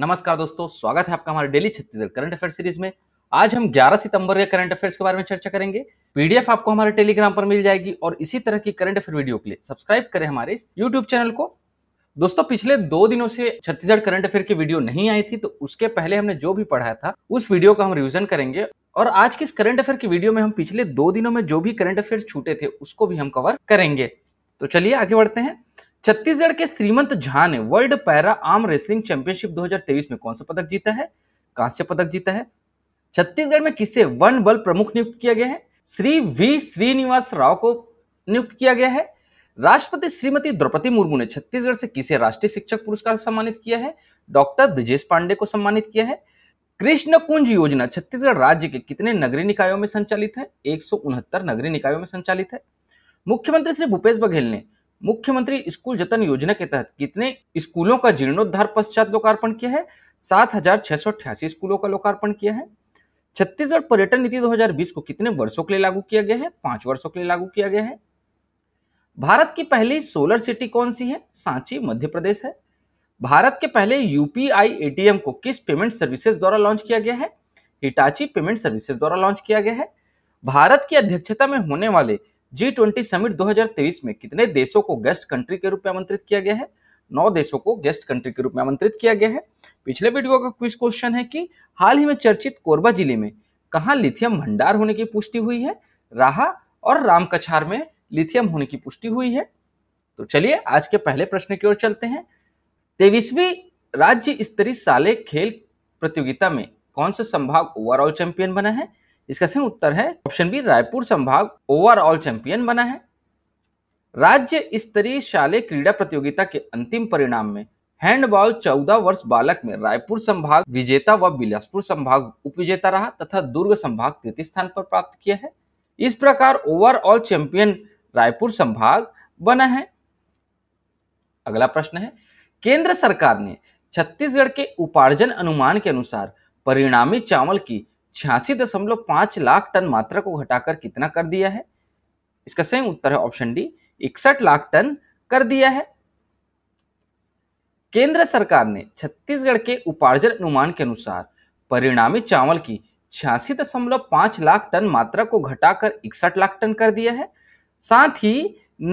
नमस्कार दोस्तों स्वागत है आपका हमारे daily Chhattisgarh current affair series में आज हम 11 सितंबर के करंट अफेयर्स के बारे में चर्चा करेंगे पीडीएफ आपको हमारे टेलीग्राम पर मिल जाएगी और इसी तरह की करंट अफेयर वीडियो के लिए सब्सक्राइब करें हमारे इस यूट्यूब चैनल को दोस्तों पिछले दो दिनों से छत्तीसगढ़ करंट अफेयर की वीडियो नहीं आई थी तो उसके पहले हमने जो भी पढ़ाया था उस वीडियो का हम रिविजन करेंगे और आज की इस करंट अफेयर की वीडियो में हम पिछले दो दिनों में जो भी करंट अफेयर छूटे थे उसको भी हम कवर करेंगे तो चलिए आगे बढ़ते हैं छत्तीसगढ़ के श्रीमंत झा ने world para arm wrestling championship 2023 में कौन सा पदक जीता है कांस्य पदक जीता है छत्तीसगढ़ में किसे वन बल प्रमुख नियुक्त किया गया है श्री वी श्रीनिवास राव को नियुक्त किया गया है राष्ट्रपति श्रीमती द्रौपदी मुर्मू ने छत्तीसगढ़ से किसे राष्ट्रीय शिक्षक पुरस्कार सम्मानित किया है डॉक्टर ब्रिजेश पांडे को सम्मानित किया है कृष्ण कुंज योजना छत्तीसगढ़ राज्य के कितने नगरीय निकायों में संचालित है एक नगरीय निकायों में संचालित है मुख्यमंत्री श्री भूपेश बघेल ने मुख्यमंत्री स्कूल जतन योजना के तहत कितने स्कूलों का जीर्णोद्धार पश्चात लोकार्पण किया है सात हजार छह सौ अठासी स्कूलों का लोकार्पण किया है छत्तीसगढ़ पर्यटन नीति 2020 को कितने वर्षों के लिए लागू किया गया है पांच वर्षों के लिए लागू किया गया है भारत की पहली सोलर सिटी कौन सी है सांची मध्य प्रदेश है भारत के पहले यूपीआई एटीएम को किस पेमेंट सर्विसेज द्वारा लॉन्च किया गया है हिटाची पेमेंट सर्विसेज द्वारा लॉन्च किया गया है भारत की अध्यक्षता में होने वाले जी ट्वेंटी समिट 2023 में कितने देशों को गेस्ट कंट्री के रूप में आमंत्रित किया गया है नौ देशों को गेस्ट कंट्री के रूप में आमंत्रित किया गया है पिछले वीडियो का क्विज क्वेश्चन है कि हाल ही में चर्चित कोरबा जिले में कहा लिथियम भंडार होने की पुष्टि हुई है राहा और रामकछार में लिथियम होने की पुष्टि हुई है तो चलिए आज के पहले प्रश्न की ओर चलते हैं तेईसवी राज्य स्तरीय साले खेल प्रतियोगिता में कौन सा संभाग ओवरऑल चैंपियन बना है इसका सही उत्तर है ऑप्शन बी रायपुर संभाग ओवरऑल चैंपियन बना है राज्य स्तरीय शाले क्रीड़ा प्रतियोगिता के अंतिम परिणाम में हैंडबॉल चौदह वर्ष बालक में रायपुर संभाग विजेता व बिलासपुर संभाग उपविजेता रहा तथा दुर्ग संभाग तृतीय स्थान पर प्राप्त किया है इस प्रकार ओवरऑल चैंपियन रायपुर संभाग बना है अगला प्रश्न है केंद्र सरकार ने छत्तीसगढ़ के उपार्जन अनुमान के अनुसार परिणामी चावल की छियासी दशमलव पांच लाख टन मात्रा को घटाकर कितना कर दिया है इसका सही उत्तर है ऑप्शन डी इकसठ लाख टन कर दिया है केंद्र सरकार ने छत्तीसगढ़ के उपार्जन अनुमान के अनुसार परिणामी चावल की छियासी दशमलव पांच लाख टन मात्रा को घटाकर इकसठ लाख टन कर दिया है साथ ही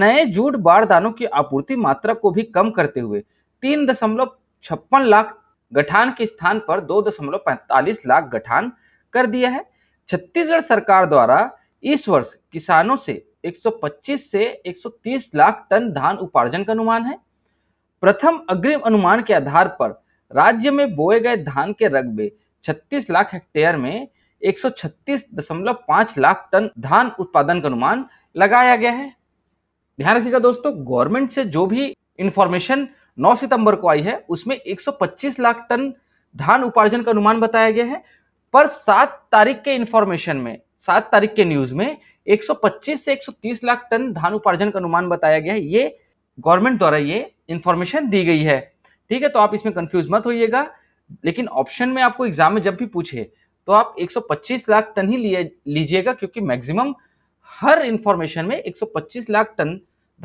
नए जूट बारदानों की आपूर्ति मात्रा को भी कम करते हुए तीन दशमलव छप्पन लाख गठान के स्थान पर दो दशमलव पैंतालीस लाख गठान कर दिया है छत्तीसगढ़ सरकार द्वारा इस वर्ष किसानों से 125 से 130 लाख टन धान उपार्जन का अनुमान है प्रथम अग्रिम अनुमान के आधार पर राज्य में बोए गए धान के रकबे 36 लाख हेक्टेयर में 136.5 लाख टन धान उत्पादन का अनुमान लगाया गया है ध्यान रखिएगा दोस्तों गवर्नमेंट से जो भी इंफॉर्मेशन 9 सितंबर को आई है उसमें 125 लाख टन धान उपार्जन का अनुमान बताया गया है पर सात तारीख के इंफॉर्मेशन में सात तारीख के न्यूज में 125 से 130 लाख टन धान उपार्जन का अनुमान बताया गया है ये गवर्नमेंट द्वारा ये इंफॉर्मेशन दी गई है ठीक है तो आप इसमें कंफ्यूज मत होइएगा लेकिन ऑप्शन में आपको एग्जाम में जब भी पूछे तो आप 125 लाख टन ही लीजिएगा क्योंकि मैक्सिमम हर इंफॉर्मेशन में 125 लाख टन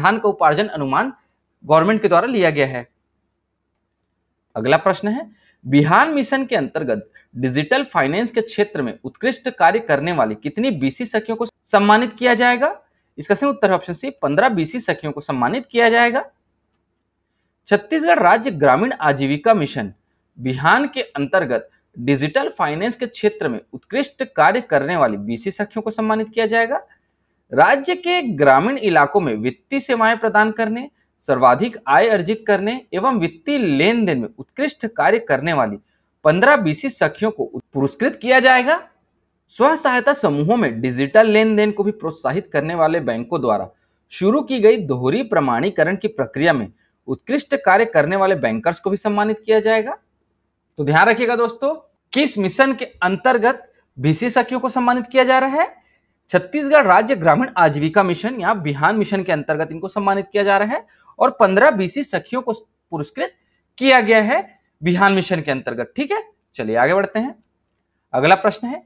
धान का उपार्जन अनुमान गवर्नमेंट के द्वारा लिया गया है अगला प्रश्न है बिहान मिशन के अंतर्गत डिजिटल फाइनेंस के क्षेत्र में उत्कृष्ट कार्य करने वाली कितनी बीसी सखियों को सम्मानित किया जाएगा इसका सही उत्तर ऑप्शन सी पंद्रह बीसी सखियों को सम्मानित किया जाएगा छत्तीसगढ़ राज्य ग्रामीण आजीविका मिशन बिहान के अंतर्गत डिजिटल फाइनेंस के क्षेत्र में उत्कृष्ट कार्य करने वाली बीसी सखियों को सम्मानित किया जाएगा राज्य के ग्रामीण इलाकों में वित्तीय सेवाएं प्रदान करने सर्वाधिक आय अर्जित करने एवं वित्तीय लेन देन में उत्कृष्ट कार्य करने वाली पंद्रह बीसी सखियों को पुरस्कृत किया जाएगा स्व सहायता समूहों में डिजिटल लेन देन को भी प्रोत्साहित करने वाले बैंकों द्वारा शुरू की गई दोहरी प्रमाणीकरण की प्रक्रिया में उत्कृष्ट कार्य करने वाले बैंकर्स को भी सम्मानित किया जाएगा तो ध्यान रखिएगा दोस्तों किस मिशन के अंतर्गत बीसी सखियों को सम्मानित किया जा रहा है छत्तीसगढ़ राज्य ग्रामीण आजीविका मिशन या बिहान मिशन के अंतर्गत इनको सम्मानित किया जा रहा है और पंद्रह बीसी सखियों को पुरस्कृत किया गया है बिहान मिशन के अंतर्गत ठीक है चलिए आगे बढ़ते हैं अगला प्रश्न है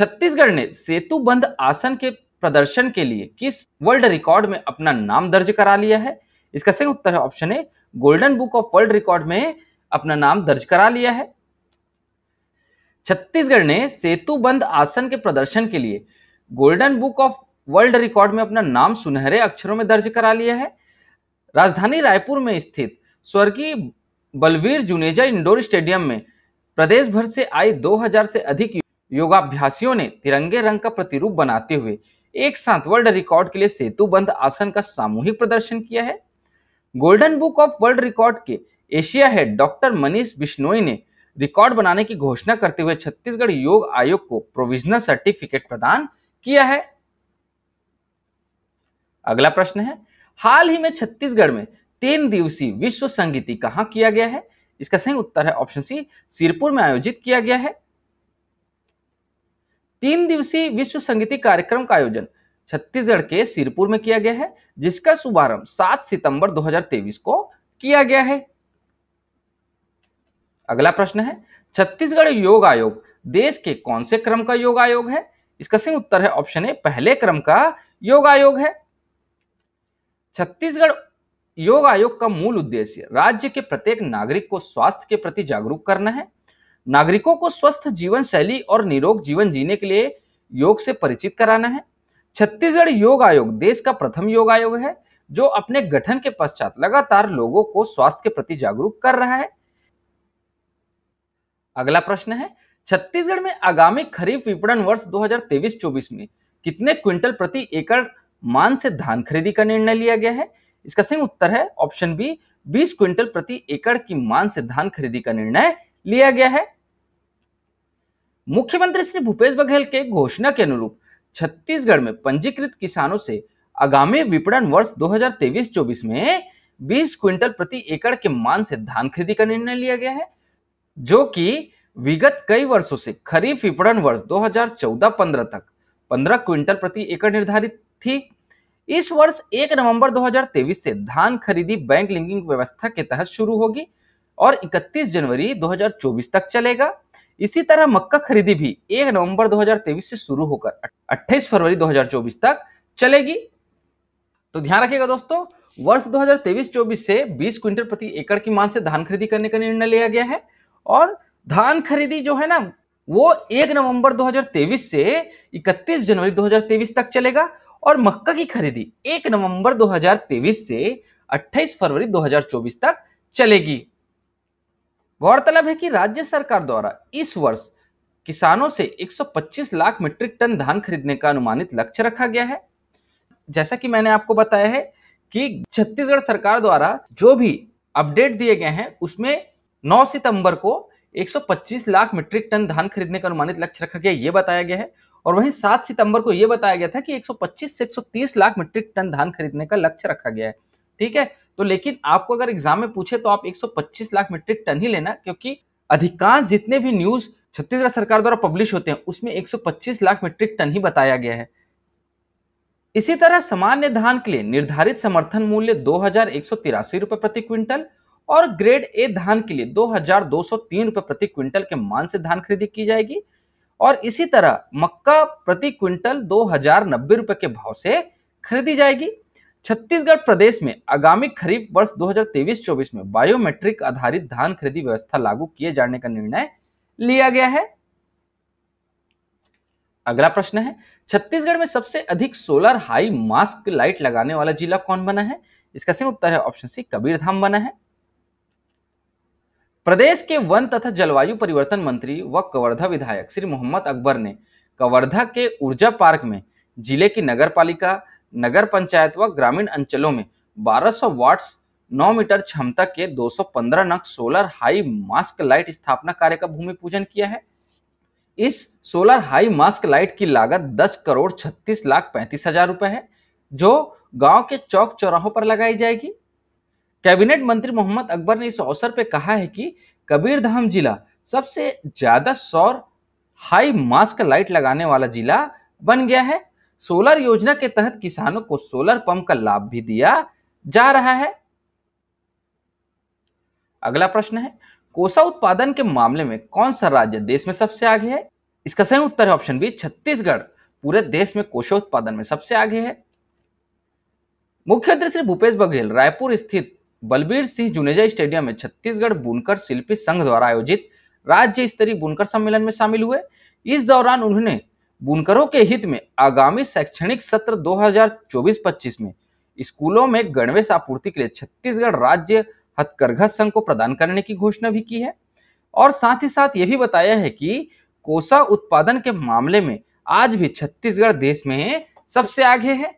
छत्तीसगढ़ ने सेतु बंद आसन के प्रदर्शन के लिए किस वर्ल्ड रिकॉर्ड में अपना नाम दर्ज करा लिया है इसका सही उत्तर ऑप्शन है golden book of world record में अपना नाम दर्ज करा लिया है छत्तीसगढ़ ने सेतु बंद आसन के प्रदर्शन के लिए golden book of world record में अपना नाम सुनहरे अक्षरों में दर्ज करा लिया है राजधानी रायपुर में स्थित स्वर्गीय बलवीर जुनेजा इंडोर स्टेडियम में प्रदेश भर से आए 2000 से अधिक योगाभ्यासियों ने तिरंगे रंग का प्रतिरूप बनाते हुए एक साथ वर्ल्ड रिकॉर्ड के लिए बंद आसन का सामूहिक प्रदर्शन किया है golden book of world record के Asia head doctor Manish Bishnoi ने रिकॉर्ड बनाने की घोषणा करते हुए छत्तीसगढ़ योग आयोग को प्रोविजनल सर्टिफिकेट प्रदान किया है अगला प्रश्न है हाल ही में छत्तीसगढ़ में तीन दिवसीय विश्व संगीति कहा किया गया है इसका सही उत्तर है ऑप्शन सी सिरपुर में आयोजित किया गया है तीन दिवसीय विश्व संगीति कार्यक्रम का आयोजन छत्तीसगढ़ के सिरपुर में किया गया है जिसका शुभारंभ सात सितंबर दो को किया गया है अगला प्रश्न है छत्तीसगढ़ योग आयोग देश के कौन से क्रम का योग आयोग है इसका सही उत्तर है ऑप्शन ए पहले क्रम का योग आयोग है छत्तीसगढ़ योग आयोग का मूल उद्देश्य राज्य के प्रत्येक नागरिक को स्वास्थ्य के प्रति जागरूक करना है नागरिकों को स्वस्थ जीवन शैली और निरोग जीवन जीने के लिए योग से परिचित कराना है छत्तीसगढ़ योग आयोग देश का प्रथम योग आयोग है जो अपने गठन के पश्चात लगातार लोगों को स्वास्थ्य के प्रति जागरूक कर रहा है अगला प्रश्न है छत्तीसगढ़ में आगामी खरीफ विपणन वर्ष 2023-24 में कितने क्विंटल प्रति एकड़ मान से धान खरीदी का निर्णय लिया गया है इसका सही उत्तर है ऑप्शन बी 20 क्विंटल प्रति एकड़ की मान से धान खरीदी का निर्णय लिया गया है मुख्यमंत्री श्री भूपेश बघेल के घोषणा के अनुरूप छत्तीसगढ़ में पंजीकृत किसानों से आगामी विपणन वर्ष 2023-24 में 20 क्विंटल प्रति एकड़ के मान से धान खरीदी का निर्णय लिया गया है जो कि विगत कई वर्षों से खरीफ विपणन वर्ष 2014-15 तक 15 क्विंटल प्रति एकड़ निर्धारित थी इस वर्ष एक नवंबर 2023 से धान खरीदी बैंक लिंकिंग व्यवस्था के तहत शुरू होगी और 31 जनवरी 2024 तक चलेगा इसी तरह मक्का खरीदी भी 1 नवंबर 2023 से शुरू होकर 28 फरवरी 2024 तक चलेगी तो ध्यान रखिएगा दोस्तों वर्ष 2023-24 से 20 क्विंटल प्रति एकड़ की मान से धान खरीदी करने का निर्णय लिया गया है और धान खरीदी जो है ना वो 1 नवंबर 2023 से 31 जनवरी 2023 तक चलेगा और मक्का की खरीदी 1 नवंबर 2023 से 28 फरवरी 2024 तक चलेगी गौरतलब है कि राज्य सरकार द्वारा इस वर्ष किसानों से 125 लाख मीट्रिक टन धान खरीदने का अनुमानित लक्ष्य रखा गया है जैसा कि मैंने आपको बताया है कि छत्तीसगढ़ सरकार द्वारा जो भी अपडेट दिए गए हैं उसमें 9 सितंबर को 125 लाख मीट्रिक टन धान खरीदने का अनुमानित लक्ष्य रखा गया ये बताया गया है और वहीं 7 सितंबर को यह बताया गया था कि 125 से 130 लाख मीट्रिक टन धान खरीदने का लक्ष्य रखा गया है ठीक है तो लेकिन आपको अगर एग्जाम में पूछे तो आप 125 लाख मीट्रिक टन ही लेना क्योंकि अधिकांश जितने भी न्यूज छत्तीसगढ़ सरकार द्वारा पब्लिश होते हैं उसमें 125 लाख मीट्रिक टन ही बताया गया है इसी तरह सामान्य धान के लिए निर्धारित समर्थन मूल्य दो हजार रुपए प्रति क्विंटल और ग्रेड ए धान के लिए दो हजार दो सौ तीन रुपए प्रति क्विंटल के मान से धान खरीदी की जाएगी और इसी तरह मक्का प्रति क्विंटल दो हजार नब्बे रुपए के भाव से खरीदी जाएगी छत्तीसगढ़ प्रदेश में आगामी खरीफ वर्ष 2023-24 में बायोमेट्रिक आधारित धान खरीदी व्यवस्था लागू किए जाने का निर्णय लिया गया है अगला प्रश्न है छत्तीसगढ़ में सबसे अधिक सोलर हाई मास्क लाइट लगाने वाला जिला कौन बना है इसका सही उत्तर है ऑप्शन सी कबीरधाम बना है प्रदेश के वन तथा जलवायु परिवर्तन मंत्री व कवर्धा विधायक श्री मोहम्मद अकबर ने कवर्धा के ऊर्जा पार्क में जिले की नगर पालिका नगर पंचायत व ग्रामीण अंचलों में 1200 वाट्स नौ मीटर क्षमता के 215 नग सोलर हाई मास्क लाइट स्थापना कार्य का भूमि पूजन किया है इस सोलर हाई मास्क लाइट की लागत 10 करोड़ 36 लाख पैंतीस हजार रुपए है जो गांव के चौक चौराहों पर लगाई जाएगी कैबिनेट मंत्री मोहम्मद अकबर ने इस अवसर पर कहा है कि कबीरधाम जिला सबसे ज्यादा सौर हाई मास्क लाइट लगाने वाला जिला बन गया है सोलर योजना के तहत किसानों को सोलर पंप का लाभ भी दिया जा रहा है अगला प्रश्न है कोसा उत्पादन के मामले में कौन सा राज्य देश में सबसे आगे है इसका सही उत्तर है ऑप्शन बी छत्तीसगढ़ पूरे देश में कोसा उत्पादन में सबसे आगे है मुख्यमंत्री श्री भूपेश बघेल रायपुर स्थित बलबीर सिंह जुनेजा स्टेडियम में छत्तीसगढ़ बुनकर शिल्पी संघ द्वारा आयोजित राज्य स्तरीय बुनकर सम्मेलन में शामिल हुए इस दौरान उन्होंने बुनकरों के हित में आगामी शैक्षणिक सत्र 2024-25 में स्कूलों में गणवेश आपूर्ति के लिए छत्तीसगढ़ राज्य हथकरघा संघ को प्रदान करने की घोषणा भी की है और साथ ही साथ ये भी बताया है कि कोसा उत्पादन के मामले में आज भी छत्तीसगढ़ देश में सबसे आगे है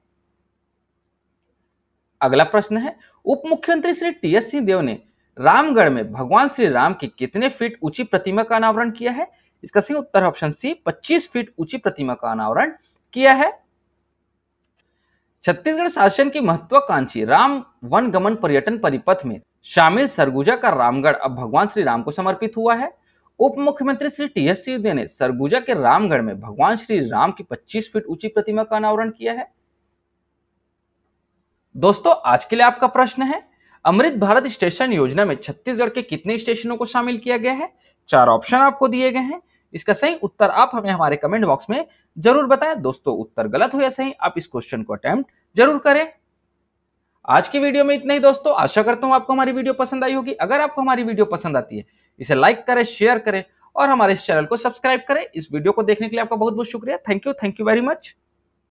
अगला प्रश्न है उप मुख्यमंत्री श्री टी एस सिंह देव ने रामगढ़ में भगवान श्री राम की कितने फीट ऊंची प्रतिमा का अनावरण किया है इसका सही उत्तर ऑप्शन सी 25 फीट ऊंची प्रतिमा का अनावरण किया है छत्तीसगढ़ शासन की महत्वाकांक्षी राम वन गमन पर्यटन परिपथ में शामिल सरगुजा का रामगढ़ अब भगवान श्री राम को समर्पित हुआ है उप मुख्यमंत्री श्री टी एस सिंहदेव ने सरगुजा के रामगढ़ में भगवान श्री राम की 25 फीट ऊंची प्रतिमा का अनावरण किया है दोस्तों आज के लिए आपका प्रश्न है अमृत भारत स्टेशन योजना में छत्तीसगढ़ के कितने स्टेशनों को शामिल किया गया है चार ऑप्शन आपको दिए गए हैं इसका सही उत्तर आप हमें हमारे कमेंट बॉक्स में जरूर बताएं दोस्तों उत्तर गलत हो या सही आप इस क्वेश्चन को अटेम्प्ट जरूर करें आज की वीडियो में इतना ही दोस्तों आशा करता हूं आपको हमारी वीडियो पसंद आई होगी अगर आपको हमारी वीडियो पसंद आती है इसे लाइक करें शेयर करें और हमारे इस चैनल को सब्सक्राइब करें इस वीडियो को देखने के लिए आपका बहुत बहुत शुक्रिया thank you thank you very much